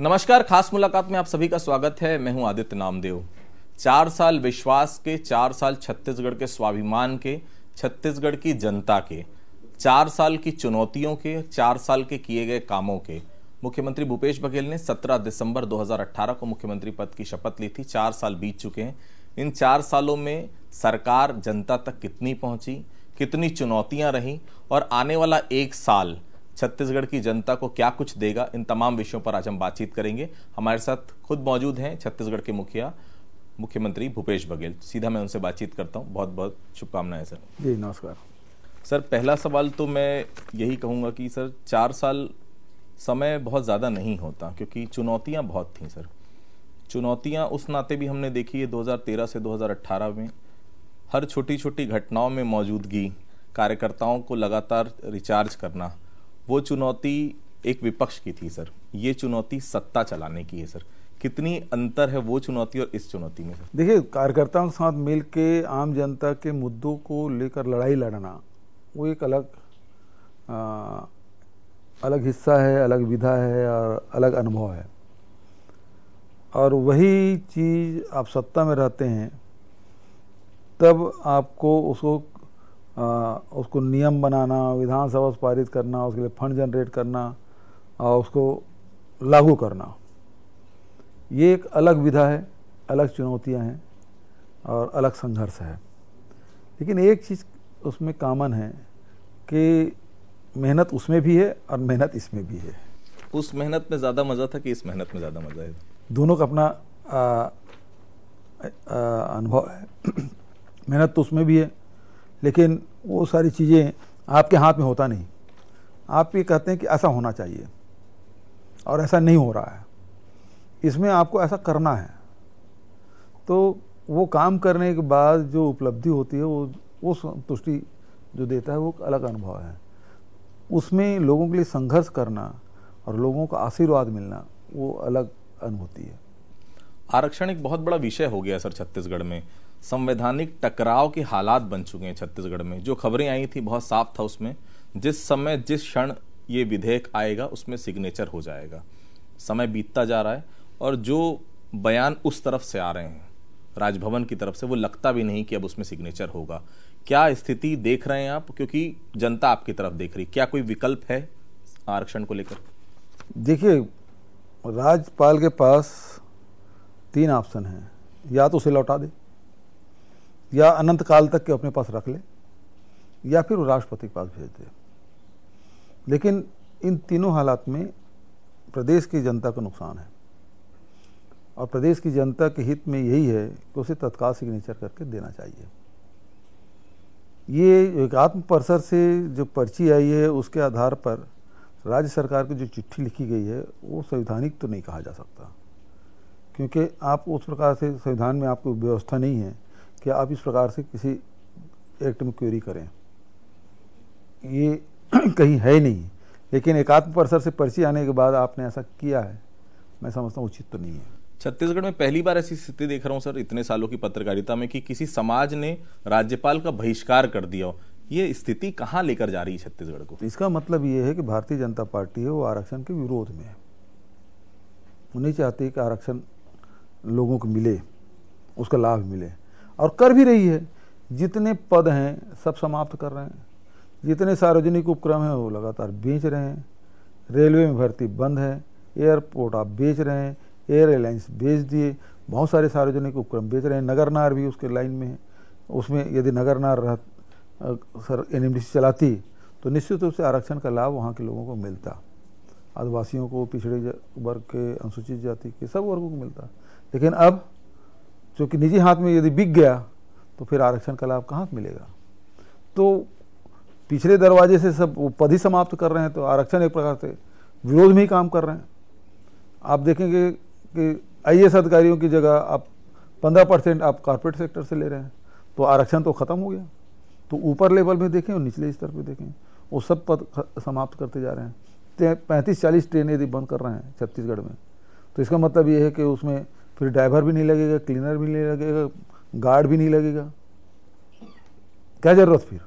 नमस्कार खास मुलाकात में आप सभी का स्वागत है मैं हूं आदित्य नामदेव चार साल विश्वास के चार साल छत्तीसगढ़ के स्वाभिमान के छत्तीसगढ़ की जनता के चार साल की चुनौतियों के चार साल के किए गए कामों के मुख्यमंत्री भूपेश बघेल ने 17 दिसंबर 2018 को मुख्यमंत्री पद की शपथ ली थी चार साल बीत चुके हैं इन चार सालों में सरकार जनता तक कितनी पहुंची कितनी चुनौतियां रहीं और आने वाला एक साल छत्तीसगढ़ की जनता को क्या कुछ देगा इन तमाम विषयों पर आज हम बातचीत करेंगे हमारे साथ खुद मौजूद हैं छत्तीसगढ़ के मुखिया मुख्यमंत्री भूपेश बघेल सीधा मैं उनसे बातचीत करता हूँ बहुत बहुत शुभकामनाएं सर जी नमस्कार सर पहला सवाल तो मैं यही कहूँगा कि सर चार साल समय बहुत ज़्यादा नहीं होता क्योंकि चुनौतियाँ बहुत थीं सर चुनौतियाँ उस नाते भी हमने देखी है 2013 से 2018 में हर छोटी छोटी घटनाओं में मौजूदगी कार्यकर्ताओं को लगातार रिचार्ज करना वो चुनौती एक विपक्ष की थी सर ये चुनौती सत्ता चलाने की है सर कितनी अंतर है वो चुनौती और इस चुनौती में देखिए कार्यकर्ताओं के साथ मिल के आम जनता के मुद्दों को लेकर लड़ाई लड़ना वो एक अलग आ, अलग हिस्सा है अलग विधा है और अलग अनुभव है और वही चीज़ आप सत्ता में रहते हैं तब आपको उसको आ, उसको नियम बनाना विधानसभा से पारित करना उसके लिए फंड जनरेट करना और उसको लागू करना ये एक अलग विधा है अलग चुनौतियां हैं और अलग संघर्ष है लेकिन एक चीज़ उसमें कामन है कि मेहनत उसमें भी है और मेहनत इसमें भी है उस मेहनत में ज़्यादा मज़ा था कि इस मेहनत में ज़्यादा मज़ा है दोनों का अपना अनुभव है मेहनत तो उसमें भी है लेकिन वो सारी चीज़ें आपके हाथ में होता नहीं आप ये कहते हैं कि ऐसा होना चाहिए और ऐसा नहीं हो रहा है इसमें आपको ऐसा करना है तो वो काम करने के बाद जो उपलब्धि होती है वो वो संतुष्टि जो देता है वो अलग अनुभव है उसमें लोगों के लिए संघर्ष करना और लोगों का आशीर्वाद मिलना वो अलग अनुभूति है आरक्षण एक बहुत बड़ा विषय हो गया सर छत्तीसगढ़ में संवैधानिक टकराव के हालात बन चुके हैं छत्तीसगढ़ में जो खबरें आई थी बहुत साफ था उसमें जिस समय जिस क्षण ये विधेयक आएगा उसमें सिग्नेचर हो जाएगा समय बीतता जा रहा है और जो बयान उस तरफ से आ रहे हैं राजभवन की तरफ से वो लगता भी नहीं कि अब उसमें सिग्नेचर होगा क्या स्थिति देख रहे हैं आप क्योंकि जनता आपकी तरफ देख रही क्या कोई विकल्प है आरक्षण को लेकर देखिए राज्यपाल के पास तीन ऑप्शन हैं या तो उसे लौटा दे या अनंत काल तक के अपने पास रख ले या फिर वो राष्ट्रपति के पास भेज दे लेकिन इन तीनों हालात में प्रदेश की जनता को नुकसान है और प्रदेश की जनता के हित में यही है कि उसे तत्काल सिग्नेचर करके देना चाहिए ये एक आत्म परिसर से जो पर्ची आई है उसके आधार पर राज्य सरकार की जो चिट्ठी लिखी गई है वो संवैधानिक तो नहीं कहा जा सकता क्योंकि आप उस प्रकार से संविधान में आपको व्यवस्था नहीं है क्या आप इस प्रकार से किसी एक्ट में क्वेरी करें ये कहीं है नहीं लेकिन एकात्म परिसर से पर्ची आने के बाद आपने ऐसा किया है मैं समझता हूँ उचित तो नहीं है छत्तीसगढ़ में पहली बार ऐसी स्थिति देख रहा हूँ सर इतने सालों की पत्रकारिता में कि किसी समाज ने राज्यपाल का बहिष्कार कर दिया हो ये स्थिति कहाँ लेकर जा रही है छत्तीसगढ़ को इसका मतलब ये है कि भारतीय जनता पार्टी है वो आरक्षण के विरोध में है वो नहीं चाहती कि आरक्षण लोगों को मिले उसका लाभ मिले और कर भी रही है जितने पद हैं सब समाप्त कर रहे हैं जितने सार्वजनिक उपक्रम हैं वो लगातार बेच रहे हैं रेलवे में भर्ती बंद है एयरपोर्ट आप बेच रहे हैं एयर एयरलाइंस बेच दिए बहुत सारे सार्वजनिक उपक्रम बेच रहे हैं नगरनार भी उसके लाइन में है उसमें यदि नगरनार रह सर एन चलाती तो निश्चित रूप से आरक्षण का लाभ वहाँ के लोगों को मिलता आदिवासियों को पिछड़े वर्ग के अनुसूचित जाति के सब वर्गों को मिलता लेकिन अब क्योंकि निजी हाथ में यदि बिक गया तो फिर आरक्षण का लाभ कहाँ मिलेगा तो पिछले दरवाजे से सब वो पद ही समाप्त कर रहे हैं तो आरक्षण एक प्रकार से विरोध में ही काम कर रहे हैं आप देखेंगे कि आई अधिकारियों की जगह आप पंद्रह परसेंट आप कॉरपोरेट सेक्टर से ले रहे हैं तो आरक्षण तो ख़त्म हो गया तो ऊपर लेवल में देखें और निचले स्तर पर देखें वो सब पद समाप्त करते जा रहे हैं पैंतीस चालीस ट्रेन यदि बंद कर रहे हैं छत्तीसगढ़ में तो इसका मतलब ये है कि उसमें फिर ड्राइवर भी नहीं लगेगा क्लीनर भी नहीं लगेगा गार्ड भी नहीं लगेगा क्या जरूरत फिर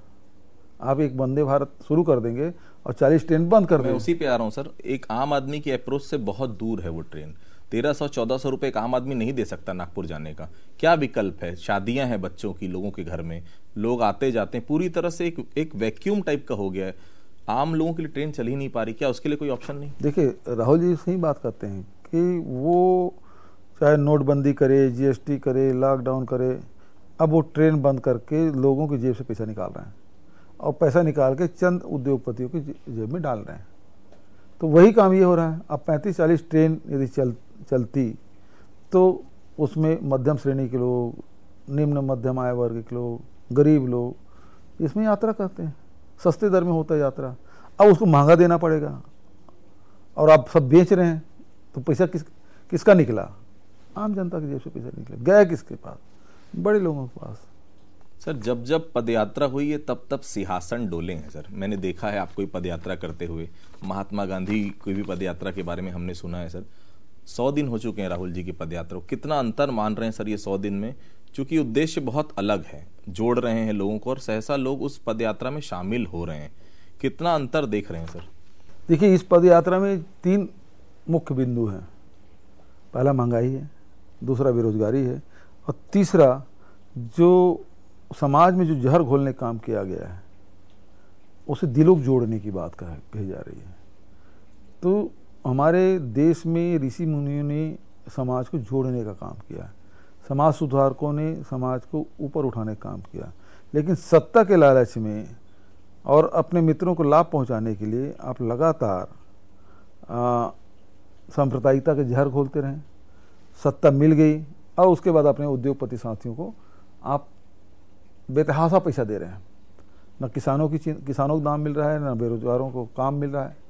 आप एक वंदे भारत शुरू कर देंगे और चालीस ट्रेन बंद कर देंगे उसी पे आ रहा हूँ सर एक आम आदमी की अप्रोच से बहुत दूर है वो ट्रेन तेरह सौ चौदह सौ रुपये एक आम आदमी नहीं दे सकता नागपुर जाने का क्या विकल्प है शादियां हैं बच्चों की लोगों के घर में लोग आते जाते हैं पूरी तरह से एक एक वैक्यूम टाइप का हो गया है आम लोगों के लिए ट्रेन चल ही नहीं पा रही क्या उसके लिए कोई ऑप्शन नहीं देखिए राहुल जी सही बात करते हैं कि वो चाहे नोटबंदी करे जीएसटी करे लॉकडाउन करे अब वो ट्रेन बंद करके लोगों की जेब से पैसा निकाल रहे हैं और पैसा निकाल के चंद उद्योगपतियों की जेब में डाल रहे हैं तो वही काम ये हो रहा है अब पैंतीस चालीस ट्रेन यदि चल चलती तो उसमें मध्यम श्रेणी के लोग निम्न मध्यम आय वर्ग के लोग गरीब लोग इसमें यात्रा करते हैं सस्ते दर में होता है यात्रा अब उसको महंगा देना पड़ेगा और आप सब बेच रहे हैं तो पैसा किस किसका निकला आम जनता के जेब से पैसा निकले गया किसके पास बड़े लोगों के पास सर जब जब पदयात्रा हुई है तब तब सिंहासन डोले हैं सर मैंने देखा है आपको पदयात्रा करते हुए महात्मा गांधी की भी पदयात्रा के बारे में हमने सुना है सर सौ दिन हो चुके हैं राहुल जी की पदयात्रा कितना अंतर मान रहे हैं सर ये सौ दिन में चूंकि उद्देश्य बहुत अलग है जोड़ रहे हैं लोगों को और सहसा लोग उस पदयात्रा में शामिल हो रहे हैं कितना अंतर देख रहे हैं सर देखिए इस पदयात्रा में तीन मुख्य बिंदु हैं पहला महंगाई है दूसरा बेरोज़गारी है और तीसरा जो समाज में जो जहर घोलने काम किया गया है उसे दिलों जोड़ने की बात कह कही जा रही है तो हमारे देश में ऋषि मुनियों ने समाज को जोड़ने का काम किया है समाज सुधारकों ने समाज को ऊपर उठाने का काम किया लेकिन सत्ता के लालच में और अपने मित्रों को लाभ पहुंचाने के लिए आप लगातार सांप्रदायिकता के जहर खोलते रहें सत्ता मिल गई और उसके बाद अपने उद्योगपति साथियों को आप बेतहासा पैसा दे रहे हैं न किसानों की किसानों को दाम मिल रहा है न बेरोजगारों को काम मिल रहा है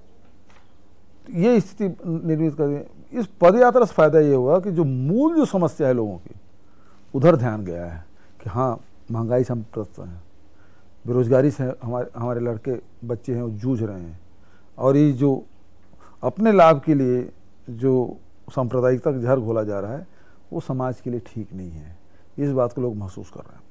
ये स्थिति निर्मित कर इस पदयात्रा से फायदा ये हुआ कि जो मूल जो समस्या है लोगों की उधर ध्यान गया है कि हाँ महंगाई से हम त्रस्त हैं बेरोजगारी से हमारे हमारे लड़के बच्चे हैं वो जूझ रहे हैं और ये जो अपने लाभ के लिए जो सांप्रदायिकता का जहर घोला जा रहा है वो समाज के लिए ठीक नहीं है इस बात को लोग महसूस कर रहे हैं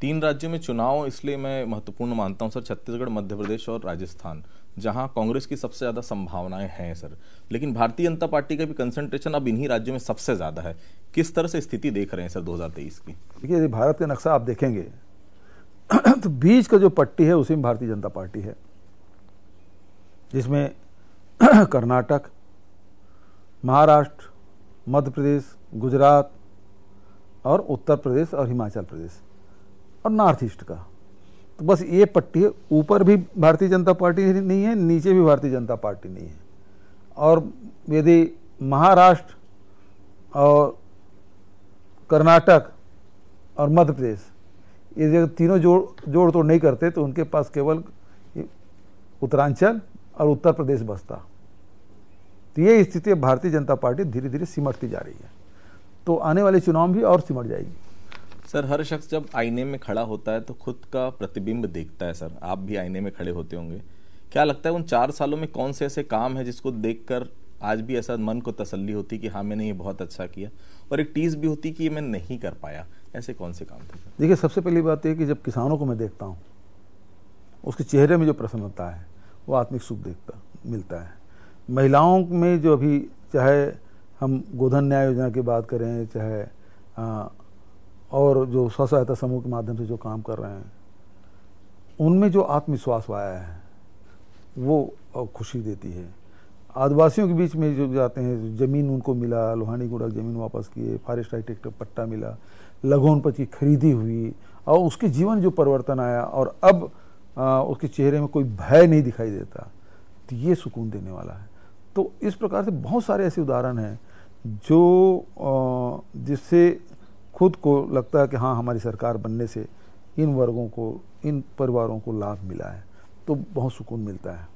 तीन राज्यों में चुनाव इसलिए मैं महत्वपूर्ण मानता हूं सर छत्तीसगढ़ मध्य प्रदेश और राजस्थान जहां कांग्रेस की सबसे ज़्यादा संभावनाएं हैं सर लेकिन भारतीय जनता पार्टी का भी कंसंट्रेशन अब इन्हीं राज्यों में सबसे ज़्यादा है किस तरह से स्थिति देख रहे हैं सर 2023 की देखिए यदि भारत का नक्शा आप देखेंगे तो बीच का जो पट्टी है उसी में भारतीय जनता पार्टी है जिसमें कर्नाटक महाराष्ट्र मध्य प्रदेश गुजरात और उत्तर प्रदेश और हिमाचल प्रदेश और नॉर्थ ईस्ट का तो बस ये पट्टी ऊपर भी भारतीय जनता पार्टी नहीं है नीचे भी भारतीय जनता पार्टी नहीं है और यदि महाराष्ट्र और कर्नाटक और मध्य प्रदेश ये जगह तीनों जोड़ जोड़ तोड़ नहीं करते तो उनके पास केवल उत्तरांचल और उत्तर प्रदेश बसता तो ये स्थिति भारतीय जनता पार्टी धीरे धीरे सिमटती जा रही है तो आने वाले चुनाव भी और सिमट जाएगी सर हर शख्स जब आईने में खड़ा होता है तो खुद का प्रतिबिंब देखता है सर आप भी आईने में खड़े होते होंगे क्या लगता है उन चार सालों में कौन से ऐसे काम है जिसको देखकर आज भी ऐसा मन को तसल्ली होती कि हाँ मैंने ये बहुत अच्छा किया और एक टीज़ भी होती कि ये मैं नहीं कर पाया ऐसे कौन से काम थे देखिए सबसे पहली बात तो यह कि जब किसानों को मैं देखता हूँ उसके चेहरे में जो प्रसन्नता है वो आत्मिक सुख देखता मिलता है महिलाओं में जो अभी चाहे हम गोधन न्याय योजना की बात करें चाहे आ, और जो स्व सहायता समूह के माध्यम से जो काम कर रहे हैं उनमें जो आत्मविश्वास आया है वो खुशी देती है आदिवासियों के बीच में जो जाते हैं ज़मीन उनको मिला लोहानी गुड़ा ज़मीन वापस किए फॉरेस्ट आर्किटेक्ट पट्टा मिला लघोनपत की खरीदी हुई और उसके जीवन जो परिवर्तन आया और अब आ, उसके चेहरे में कोई भय नहीं दिखाई देता तो ये सुकून देने वाला है तो इस प्रकार से बहुत सारे ऐसे उदाहरण हैं जो जिससे खुद को लगता है कि हाँ हमारी सरकार बनने से इन वर्गों को इन परिवारों को लाभ मिला है तो बहुत सुकून मिलता है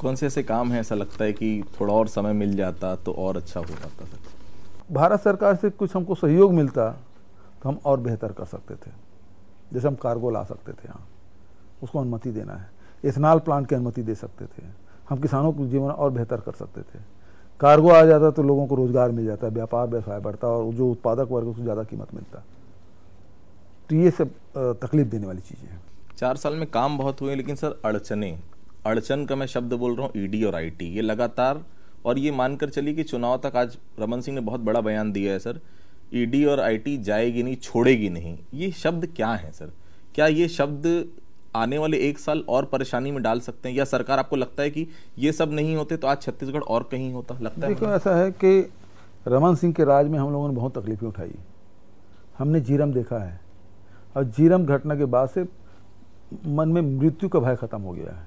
कौन से ऐसे काम हैं ऐसा लगता है कि थोड़ा और समय मिल जाता तो और अच्छा हो जाता सर भारत सरकार से कुछ हमको सहयोग मिलता तो हम और बेहतर कर सकते थे जैसे हम कार्गो ला सकते थे यहाँ उसको अनुमति देना है इथनॉल प्लांट की अनुमति दे सकते थे हम किसानों का जीवन और बेहतर कर सकते थे कार्गो आ जाता तो लोगों को रोज़गार मिल जाता व्यापार व्यवसाय बढ़ता और जो उत्पादक वर्ग उसको ज़्यादा कीमत मिलता तो ये सब तकलीफ देने वाली चीज़ें हैं चार साल में काम बहुत हुए लेकिन सर अड़चने अड़चन का मैं शब्द बोल रहा हूँ ईडी और आईटी ये लगातार और ये मानकर चली कि चुनाव तक आज रमन सिंह ने बहुत बड़ा बयान दिया है सर ईडी और आईटी जाएगी नहीं छोड़ेगी नहीं ये शब्द क्या है सर क्या ये शब्द आने वाले एक साल और परेशानी में डाल सकते हैं या सरकार आपको लगता है कि ये सब नहीं होते तो आज छत्तीसगढ़ और कहीं होता लगता है देखो ऐसा है कि रमन सिंह के राज में हम लोगों ने बहुत तकलीफें उठाई हमने जीरम देखा है और जीरम घटना के बाद से मन में मृत्यु का भय खत्म हो गया है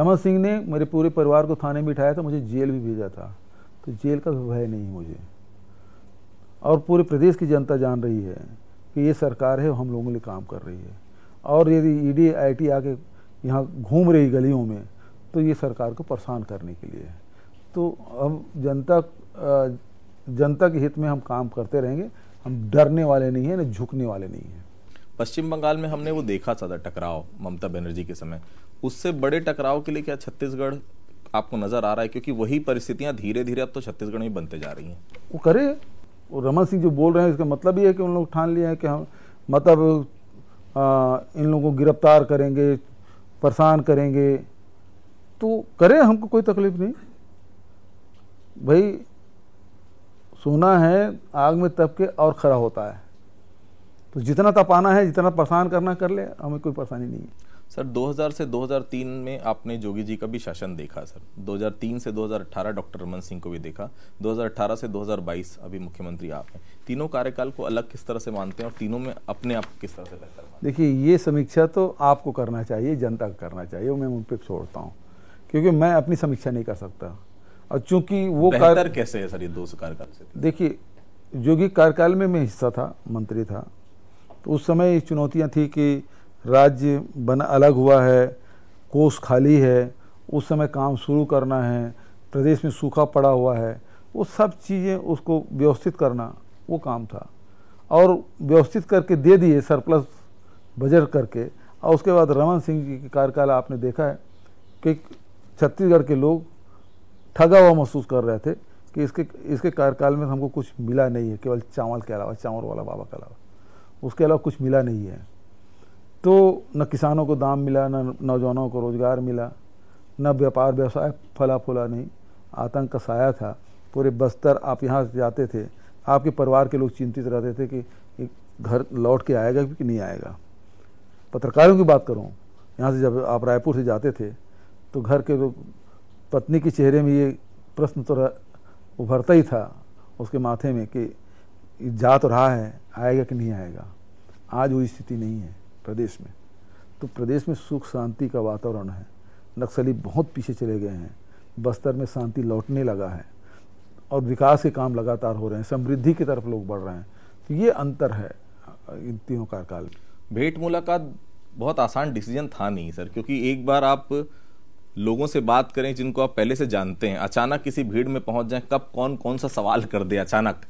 रमन सिंह ने मेरे पूरे परिवार को थाने में बिठाया था मुझे जेल भी भेजा था तो जेल का भी भय नहीं मुझे और पूरे प्रदेश की जनता जान रही है कि ये सरकार है हम लोगों के लिए काम कर रही है और यदि ईडी e आईटी आके यहाँ घूम रही गलियों में तो ये सरकार को परेशान करने के लिए है तो अब जनता जनता के हित में हम काम करते रहेंगे हम डरने वाले नहीं हैं ना झुकने वाले नहीं हैं पश्चिम बंगाल में हमने वो देखा था टकराव ममता बनर्जी के समय उससे बड़े टकराव के लिए क्या छत्तीसगढ़ आपको नजर आ रहा है क्योंकि वही परिस्थितियां धीरे धीरे अब तो छत्तीसगढ़ में बनते जा रही हैं वो करे रमन सिंह जो बोल रहे हैं इसका मतलब ये है कि उन लोग ठान लिया है कि हम मतलब आ, इन लोगों को गिरफ्तार करेंगे परेशान करेंगे तो करें हमको कोई तकलीफ नहीं भाई सोना है आग में तप के और खड़ा होता है तो जितना तपाना है जितना परेशान करना कर ले हमें कोई परेशानी नहीं है सर 2000 से 2003 में आपने जोगी जी का भी शासन देखा सर 2003 से 2018 डॉक्टर रमन सिंह को भी देखा 2018 से 2022 अभी मुख्यमंत्री आप हैं तीनों कार्यकाल को अलग किस तरह से मानते हैं और तीनों में अपने आप किस तरह से बेहतर देखिए ये समीक्षा तो आपको करना चाहिए जनता को करना चाहिए मैं उन पर छोड़ता हूँ क्योंकि मैं अपनी समीक्षा नहीं कर सकता और चूंकि वो बेहतर कैसे है सर ये दो कार्यकाल से देखिए जोगी कार्यकाल में मैं हिस्सा था मंत्री था तो उस समय चुनौतियाँ थी कि राज्य बना अलग हुआ है कोष खाली है उस समय काम शुरू करना है प्रदेश में सूखा पड़ा हुआ है वो सब चीज़ें उसको व्यवस्थित करना वो काम था और व्यवस्थित करके दे दिए सरप्लस बजट करके और उसके बाद रमन सिंह जी के कार्यकाल आपने देखा है कि छत्तीसगढ़ के लोग ठगा हुआ महसूस कर रहे थे कि इसके इसके कार्यकाल में हमको कुछ मिला नहीं है केवल चावल के अलावा चावल वाला बाबा के अलावा उसके अलावा कुछ मिला नहीं है तो न किसानों को दाम मिला न नौजवानों को रोज़गार मिला न व्यापार व्यवसाय फला फूला नहीं आतंक का साया था पूरे बस्तर आप यहाँ जाते थे आपके परिवार के लोग चिंतित रहते थे कि घर लौट के आएगा कि नहीं आएगा पत्रकारों की बात करूँ यहाँ से जब आप रायपुर से जाते थे तो घर के तो पत्नी के चेहरे में ये प्रश्न तो उभरता ही था उसके माथे में कि जा तो रहा है आएगा कि नहीं आएगा आज वो स्थिति नहीं है प्रदेश में तो प्रदेश में सुख शांति का वातावरण है नक्सली बहुत पीछे चले गए हैं बस्तर में शांति लौटने लगा है और विकास के काम लगातार हो रहे हैं समृद्धि की तरफ लोग बढ़ रहे हैं तो ये अंतर है इन तीनों कार्यकाल भेंट मुलाकात बहुत आसान डिसीजन था नहीं सर क्योंकि एक बार आप लोगों से बात करें जिनको आप पहले से जानते हैं अचानक किसी भीड़ में पहुंच जाएं कब कौन कौन सा सवाल कर दे अचानक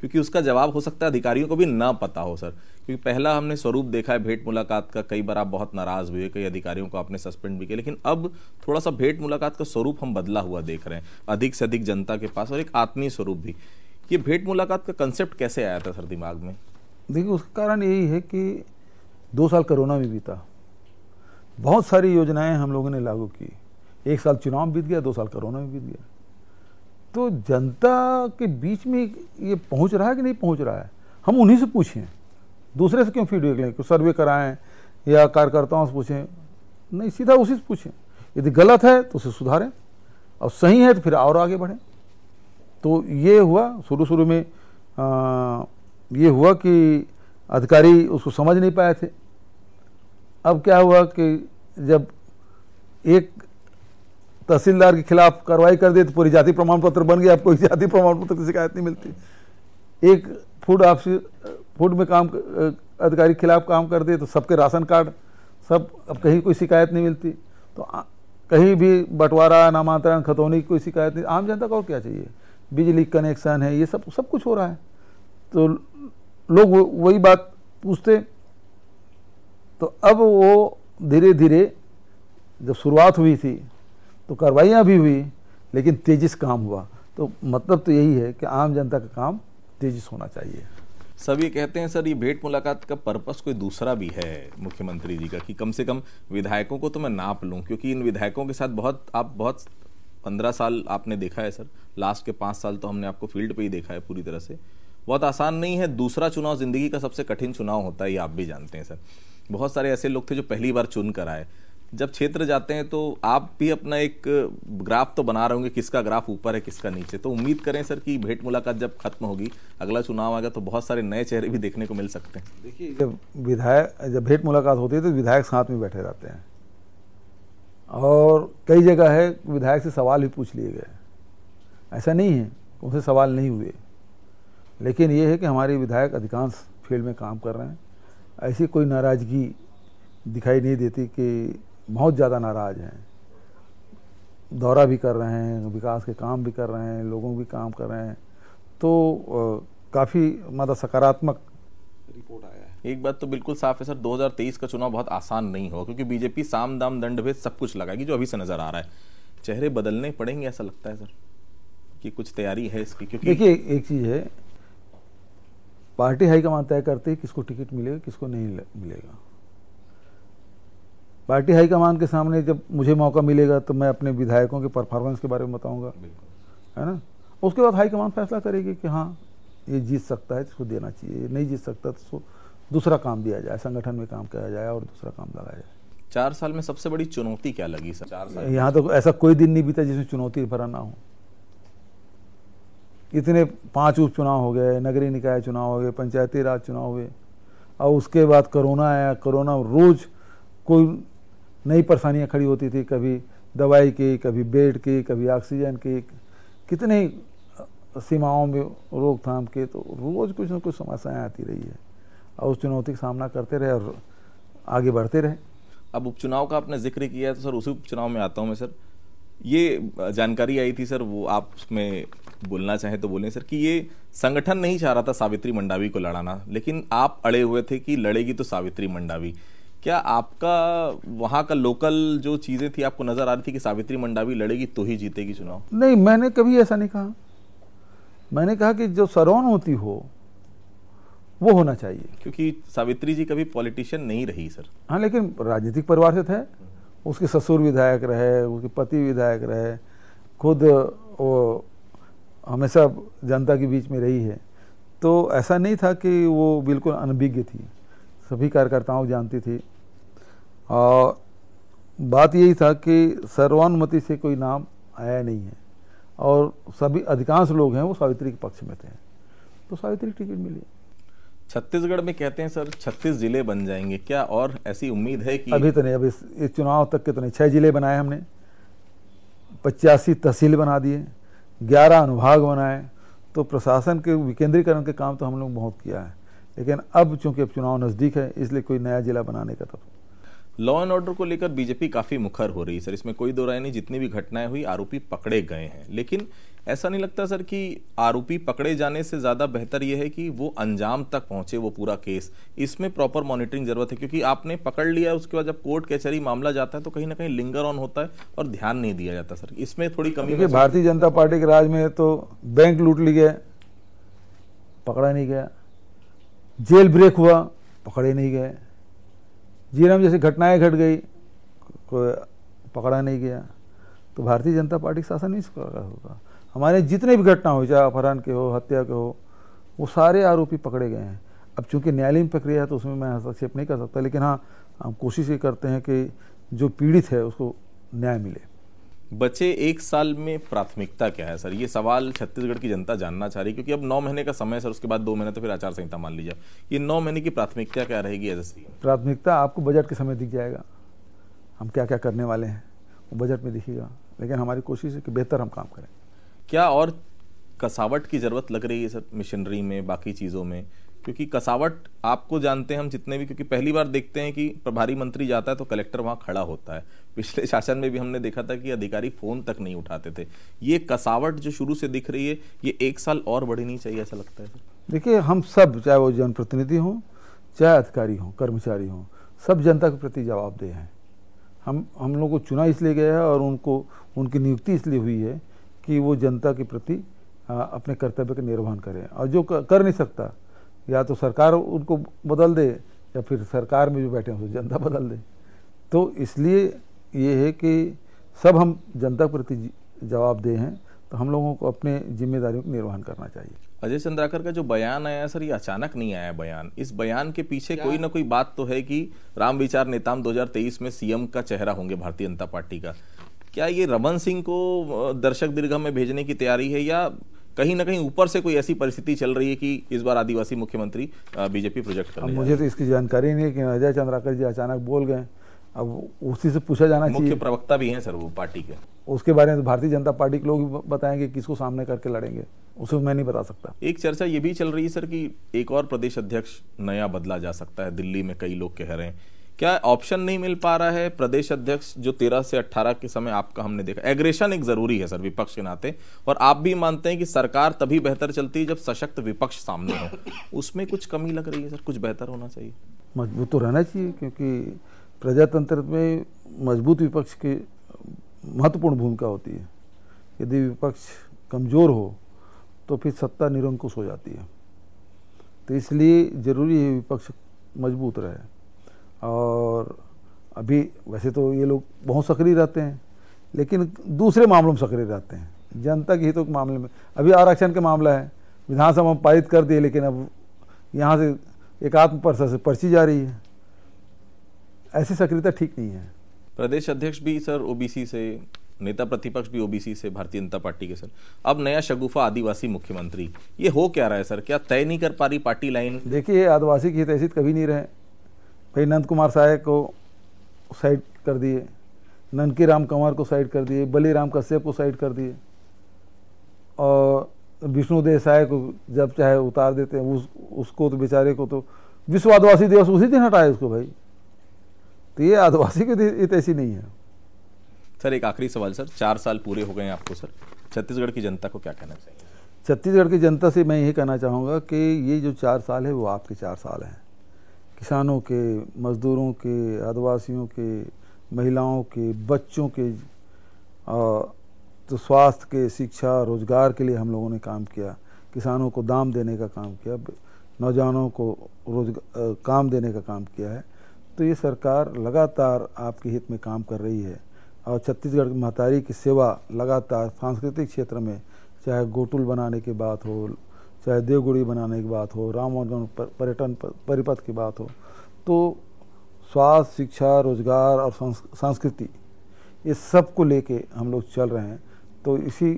क्योंकि उसका जवाब हो सकता है अधिकारियों को भी ना पता हो सर क्योंकि पहला हमने स्वरूप देखा है भेंट मुलाकात का कई बार आप बहुत नाराज हुए कई अधिकारियों को आपने सस्पेंड भी किया लेकिन अब थोड़ा सा भेंट मुलाकात का स्वरूप हम बदला हुआ देख रहे हैं अधिक से अधिक जनता के पास और एक आत्मीय स्वरूप भी ये भेंट मुलाकात का कंसेप्ट कैसे आया था सर दिमाग में देखिए उसका कारण यही है कि दो साल कोरोना भी बीता बहुत सारी योजनाएं हम लोगों ने लागू की एक साल चुनाव बीत गया दो साल कोरोना भी बीत गया तो जनता के बीच में ये पहुंच रहा है कि नहीं पहुंच रहा है हम उन्हीं से पूछें दूसरे से क्यों फीडबैक लें क्यों सर्वे कराएं या कार्यकर्ताओं से पूछें नहीं सीधा उसी से पूछें यदि गलत है तो उसे सुधारें और सही है तो फिर और आगे बढ़ें तो ये हुआ शुरू शुरू में आ, ये हुआ कि अधिकारी उसको समझ नहीं पाए थे अब क्या हुआ कि जब एक तहसीलदार के खिलाफ कार्रवाई कर दी तो पूरी जाति प्रमाण पत्र बन गया आपको जाति प्रमाण पत्र की शिकायत नहीं मिलती एक फूड ऑफिस फूड में काम अधिकारी के खिलाफ काम कर दिए तो सबके राशन कार्ड सब अब कहीं कोई शिकायत नहीं मिलती तो आ, कहीं भी बंटवारा नामांतरण खतौनी की कोई शिकायत नहीं आम जनता को और क्या चाहिए बिजली कनेक्शन है ये सब सब कुछ हो रहा है तो लोग वही बात पूछते तो अब वो धीरे धीरे जब शुरुआत हुई थी तो कार्रवाइयाँ भी हुई लेकिन तेजी से काम हुआ तो मतलब तो यही है कि आम जनता का काम तेजी से होना चाहिए सभी कहते हैं सर ये भेंट मुलाकात का पर्पस कोई दूसरा भी है मुख्यमंत्री जी का कि कम से कम विधायकों को तो मैं नाप लूं क्योंकि इन विधायकों के साथ बहुत आप बहुत पंद्रह साल आपने देखा है सर लास्ट के पाँच साल तो हमने आपको फील्ड पे ही देखा है पूरी तरह से बहुत आसान नहीं है दूसरा चुनाव जिंदगी का सबसे कठिन चुनाव होता है ये आप भी जानते हैं सर बहुत सारे ऐसे लोग थे जो पहली बार चुन कर आए जब क्षेत्र जाते हैं तो आप भी अपना एक ग्राफ तो बना रहे होंगे किसका ग्राफ ऊपर है किसका नीचे तो उम्मीद करें सर कि भेंट मुलाकात जब खत्म होगी अगला चुनाव आएगा तो बहुत सारे नए चेहरे भी देखने को मिल सकते हैं देखिए जब विधायक जब भेंट मुलाकात होती है तो विधायक साथ में बैठे रहते हैं और कई जगह है विधायक से सवाल भी पूछ लिए गए ऐसा नहीं है उनसे सवाल नहीं हुए लेकिन ये है कि हमारे विधायक अधिकांश फील्ड में काम कर रहे हैं ऐसी कोई नाराज़गी दिखाई नहीं देती कि बहुत ज़्यादा नाराज़ हैं दौरा भी कर रहे हैं विकास के काम भी कर रहे हैं लोगों भी काम कर रहे हैं तो काफ़ी मतलब सकारात्मक रिपोर्ट आया है एक बात तो बिल्कुल साफ है सर 2023 का चुनाव बहुत आसान नहीं होगा क्योंकि बीजेपी साम दाम दंड भेद सब कुछ लगाएगी जो अभी से नज़र आ रहा है चेहरे बदलने पड़ेंगे ऐसा लगता है सर कि कुछ तैयारी है इसकी क्योंकि देखिए एक चीज़ है पार्टी हाईकमान तय करती है किसको टिकट मिलेगा किसको नहीं मिलेगा पार्टी हाईकमान के सामने जब मुझे मौका मिलेगा तो मैं अपने विधायकों के परफॉर्मेंस के बारे में बताऊंगा है ना उसके बाद हाईकमान फैसला करेगी कि हाँ ये जीत सकता है इसको देना चाहिए नहीं जीत सकता तो दूसरा काम दिया जाए संगठन में काम किया जाए और दूसरा काम लगाया जाए चार साल में सबसे बड़ी चुनौती क्या लगी सर चार साल यहाँ तो ऐसा कोई दिन नहीं बीता जिसमें चुनौती भरा ना हो इतने पांच उपचुनाव हो गए नगरीय निकाय चुनाव हो गए पंचायती राज चुनाव हुए और उसके बाद कोरोना आया कोरोना रोज कोई नई परेशानियाँ खड़ी होती थी कभी दवाई की कभी बेड की कभी ऑक्सीजन की कितने सीमाओं में रोकथाम के तो रोज़ कुछ ना कुछ समस्याएं आती रही है और उस चुनौती का सामना करते रहे और आगे बढ़ते रहे अब उपचुनाव का आपने जिक्र किया है तो सर उसी उपचुनाव में आता हूँ मैं सर ये जानकारी आई थी सर वो आप उसमें बोलना चाहें तो बोलें सर कि ये संगठन नहीं चाह रहा था सावित्री मंडावी को लड़ाना लेकिन आप अड़े हुए थे कि लड़ेगी तो सावित्री मंडावी क्या आपका वहाँ का लोकल जो चीज़ें थी आपको नज़र आ रही थी कि सावित्री मंडावी लड़ेगी तो ही जीतेगी चुनाव नहीं मैंने कभी ऐसा नहीं कहा मैंने कहा कि जो सरौन होती हो वो होना चाहिए क्योंकि सावित्री जी कभी पॉलिटिशियन नहीं रही सर हाँ लेकिन राजनीतिक परिवार से थे उसके ससुर विधायक रहे उसके पति विधायक रहे खुद वो हमेशा जनता के बीच में रही है तो ऐसा नहीं था कि वो बिल्कुल अनभिज्ञ थी सभी कार्यकर्ताओं जानती थी और बात यही था कि सर्वानुमति से कोई नाम आया नहीं है और सभी अधिकांश लोग हैं वो सावित्री के पक्ष में थे तो सावित्री टिकट मिली छत्तीसगढ़ में कहते हैं सर छत्तीस जिले बन जाएंगे क्या और ऐसी उम्मीद है कि अभी तो नहीं अभी इस चुनाव तक के तो नहीं छः जिले बनाए हमने पचासी तहसील बना दिए ग्यारह अनुभाग बनाए तो प्रशासन के विकेंद्रीकरण के काम तो हम लोग बहुत किया है लेकिन अब चूंकि चुनाव नज़दीक है इसलिए कोई नया जिला बनाने का तो लॉ एंड ऑर्डर को लेकर बीजेपी काफ़ी मुखर हो रही है सर इसमें कोई दो राय नहीं जितनी भी घटनाएं हुई आरोपी पकड़े गए हैं लेकिन ऐसा नहीं लगता सर कि आरोपी पकड़े जाने से ज़्यादा बेहतर यह है कि वो अंजाम तक पहुंचे वो पूरा केस इसमें प्रॉपर मॉनिटरिंग ज़रूरत है क्योंकि आपने पकड़ लिया उसके बाद जब कोर्ट कचहरी मामला जाता है तो कहीं ना कहीं लिंगर ऑन होता है और ध्यान नहीं दिया जाता सर इसमें थोड़ी कमी भारतीय जनता पार्टी के राज में तो बैंक लूट ली गया पकड़ा नहीं गया जेल ब्रेक हुआ पकड़े नहीं गए जीराम जैसी घटनाएं घट गई पकड़ा नहीं गया तो भारतीय जनता पार्टी शासन नहीं सुखा होगा हमारे जितने भी घटना हुई चाहे अपहरण के हो हत्या के हो वो सारे आरोपी पकड़े गए हैं अब चूंकि न्यायालयीन प्रक्रिया है तो उसमें मैं हस्तक्षेप नहीं कर सकता लेकिन हाँ हम कोशिश ये करते हैं कि जो पीड़ित है उसको न्याय मिले बचे एक साल में प्राथमिकता क्या है सर ये सवाल छत्तीसगढ़ की जनता जानना चाह रही क्योंकि अब नौ महीने का समय है सर उसके बाद दो महीने तो फिर आचार संहिता मान लीजिए ये नौ महीने की प्राथमिकता क्या रहेगी एज एस प्राथमिकता आपको बजट के समय दिख जाएगा हम क्या क्या करने वाले हैं वो बजट में दिखेगा लेकिन हमारी कोशिश है कि बेहतर हम काम करें क्या और कसावट की ज़रूरत लग रही है सर मशीनरी में बाकी चीज़ों में क्योंकि कसावट आपको जानते हैं हम जितने भी क्योंकि पहली बार देखते हैं कि प्रभारी मंत्री जाता है तो कलेक्टर वहाँ खड़ा होता है पिछले शासन में भी हमने देखा था कि अधिकारी फ़ोन तक नहीं उठाते थे ये कसावट जो शुरू से दिख रही है ये एक साल और बढ़नी चाहिए ऐसा लगता है देखिए हम सब चाहे वो जनप्रतिनिधि हों चाहे अधिकारी हों कर्मचारी हों सब जनता के प्रति जवाबदेह हैं हम हम लोग को चुना इसलिए गया है और उनको उनकी नियुक्ति इसलिए हुई है कि वो जनता के प्रति अपने कर्तव्य का निर्वहन करें और जो कर नहीं सकता या तो सरकार उनको बदल दे या फिर सरकार में जो बैठे हैं उसे जनता बदल दे तो इसलिए ये है कि सब हम जनता के प्रति जवाब दे हैं तो हम लोगों को अपने जिम्मेदारियों का निर्वहन करना चाहिए अजय चंद्राकर का जो बयान आया सर ये अचानक नहीं आया बयान इस बयान के पीछे कोई ना कोई बात तो है कि राम विचार नेताम 2023 में सीएम का चेहरा होंगे भारतीय जनता पार्टी का क्या ये रमन सिंह को दर्शक दीर्घा में भेजने की तैयारी है या कहीं ना कहीं ऊपर से कोई ऐसी परिस्थिति चल रही है कि इस बार आदिवासी मुख्यमंत्री बीजेपी प्रोजेक्ट कर मुझे तो इसकी जानकारी नहीं है कि अजय चंद्राकर जी अचानक बोल गए अब उसी से पूछा जाना चाहिए मुख्य प्रवक्ता भी हैं सर वो पार्टी के उसके बारे में तो भारतीय जनता पार्टी के लोग बताएंगे किसको सामने करके लड़ेंगे उसे मैं नहीं बता सकता एक चर्चा ये भी चल रही है सर कि एक और प्रदेश अध्यक्ष नया बदला जा सकता है दिल्ली में कई लोग कह रहे हैं क्या ऑप्शन नहीं मिल पा रहा है प्रदेश अध्यक्ष जो तेरह से अट्ठारह के समय आपका हमने देखा एग्रेशन एक जरूरी है सर विपक्ष के नाते और आप भी मानते हैं कि सरकार तभी बेहतर चलती है जब सशक्त विपक्ष सामने हो उसमें कुछ कमी लग रही है सर कुछ बेहतर होना चाहिए मजबूत तो रहना चाहिए क्योंकि प्रजातंत्र में मजबूत विपक्ष की महत्वपूर्ण भूमिका होती है यदि विपक्ष कमज़ोर हो तो फिर सत्ता निरंकुश हो जाती है तो इसलिए ज़रूरी है विपक्ष मजबूत रहे और अभी वैसे तो ये लोग बहुत सक्रिय रहते हैं लेकिन दूसरे मामलों में सक्रिय रहते हैं जनता के हितों के मामले में अभी आरक्षण का मामला है विधानसभा में पारित कर दिए लेकिन अब यहाँ से एक परस से पर्ची जा रही है ऐसी सक्रियता ठीक नहीं है प्रदेश अध्यक्ष भी सर ओबीसी से नेता प्रतिपक्ष भी ओबीसी से भारतीय जनता पार्टी के सर अब नया शगुफा आदिवासी मुख्यमंत्री ये हो क्या रहा है सर क्या तय नहीं कर पा रही पार्टी लाइन देखिए आदिवासी की हित तो कभी नहीं रहे भाई नंद कुमार साय को साइड कर दिए ननकी राम कंवर को साइड कर दिए बली राम कश्यप को साइड कर दिए और विष्णु देसाय को जब चाहे उतार देते हैं उस उसको तो बेचारे को तो विश्व आदिवासी दिवस उसी दिन हटाए उसको भाई तो ये आदिवासी की इत ऐसी नहीं है सर एक आखिरी सवाल सर चार साल पूरे हो गए हैं आपको सर छत्तीसगढ़ की जनता को क्या कहना चाहिए छत्तीसगढ़ की जनता से मैं यही कहना चाहूँगा कि ये जो चार साल है वो आपके चार साल हैं किसानों के मज़दूरों के आदिवासियों के महिलाओं के बच्चों के तो स्वास्थ्य के शिक्षा रोज़गार के लिए हम लोगों ने काम किया किसानों को दाम देने का काम किया नौजवानों को रोजगार काम देने का काम किया है तो ये सरकार लगातार आपके हित में काम कर रही है और छत्तीसगढ़ की महतारी की सेवा लगातार सांस्कृतिक क्षेत्र में चाहे गोटुल बनाने की बात हो चाहे देवगुड़ी बनाने की बात हो राम पर्यटन परिपथ की बात हो तो स्वास्थ्य शिक्षा रोजगार और संस्कृति ये सब को लेके हम लोग चल रहे हैं तो इसी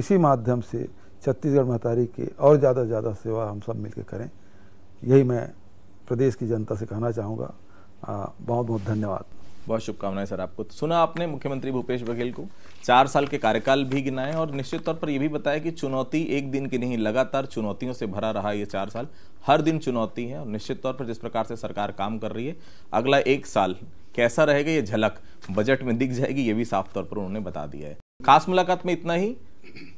इसी माध्यम से छत्तीसगढ़ महतारी के और ज़्यादा से ज़्यादा सेवा हम सब मिलकर करें यही मैं प्रदेश की जनता से कहना चाहूँगा बहुत बहुत धन्यवाद बहुत शुभकामनाएं सर आपको तो सुना आपने मुख्यमंत्री भूपेश बघेल को चार साल के कार्यकाल भी गिनाए और निश्चित तौर पर यह भी बताया कि चुनौती एक दिन की नहीं लगातार चुनौतियों से भरा रहा ये चार साल हर दिन चुनौती है और निश्चित तौर पर जिस प्रकार से सरकार काम कर रही है अगला एक साल कैसा रहेगा ये झलक बजट में दिख जाएगी ये भी साफ तौर पर उन्होंने बता दिया है खास मुलाकात में इतना ही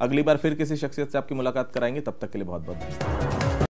अगली बार फिर किसी शख्सियत से आपकी मुलाकात कराएंगे तब तक के लिए बहुत बहुत धन्यवाद